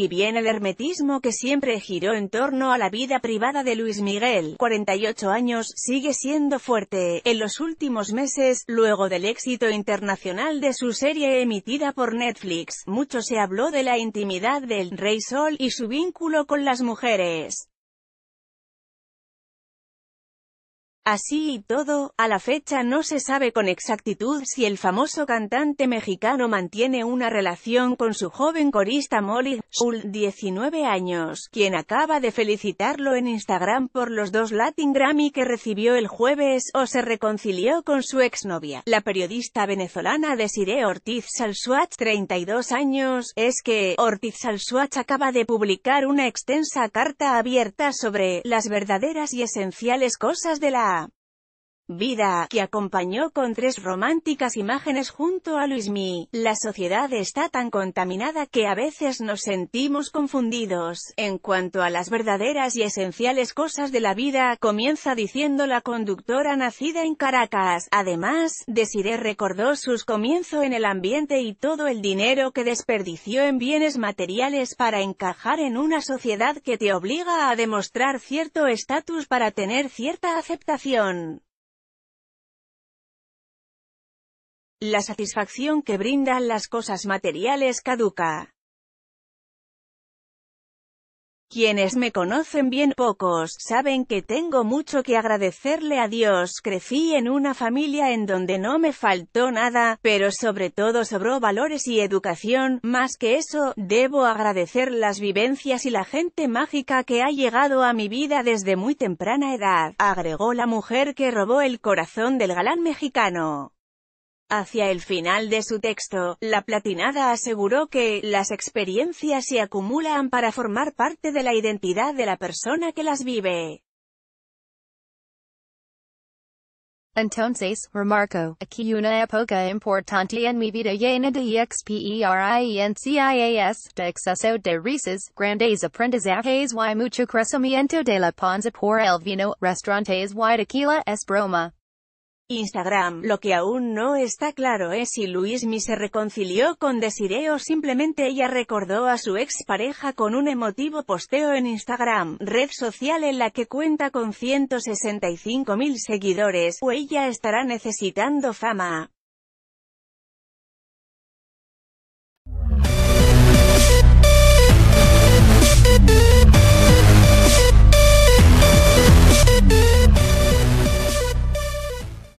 Y bien el hermetismo que siempre giró en torno a la vida privada de Luis Miguel, 48 años, sigue siendo fuerte, en los últimos meses, luego del éxito internacional de su serie emitida por Netflix, mucho se habló de la intimidad del Rey Sol y su vínculo con las mujeres. Así y todo, a la fecha no se sabe con exactitud si el famoso cantante mexicano mantiene una relación con su joven corista Molly Schull, 19 años, quien acaba de felicitarlo en Instagram por los dos Latin Grammy que recibió el jueves o se reconcilió con su exnovia. La periodista venezolana Desiree Ortiz Salsuach, 32 años, es que Ortiz Salsuach acaba de publicar una extensa carta abierta sobre las verdaderas y esenciales cosas de la Vida, que acompañó con tres románticas imágenes junto a Luismi. La sociedad está tan contaminada que a veces nos sentimos confundidos en cuanto a las verdaderas y esenciales cosas de la vida, comienza diciendo la conductora nacida en Caracas. Además, Desiree recordó sus comienzos en el ambiente y todo el dinero que desperdició en bienes materiales para encajar en una sociedad que te obliga a demostrar cierto estatus para tener cierta aceptación. La satisfacción que brindan las cosas materiales caduca. Quienes me conocen bien pocos, saben que tengo mucho que agradecerle a Dios. Crecí en una familia en donde no me faltó nada, pero sobre todo sobró valores y educación. Más que eso, debo agradecer las vivencias y la gente mágica que ha llegado a mi vida desde muy temprana edad, agregó la mujer que robó el corazón del galán mexicano. Hacia el final de su texto, la platinada aseguró que, las experiencias se acumulan para formar parte de la identidad de la persona que las vive. Entonces, remarco, aquí una época importante en mi vida llena de experiencias, de exceso de risas, grandes aprendizajes y mucho crecimiento de la panza por el vino, restaurantes y tequila es broma. Instagram. Lo que aún no está claro es si Luismi se reconcilió con Desiree o simplemente ella recordó a su pareja con un emotivo posteo en Instagram, red social en la que cuenta con 165.000 seguidores, o ella estará necesitando fama.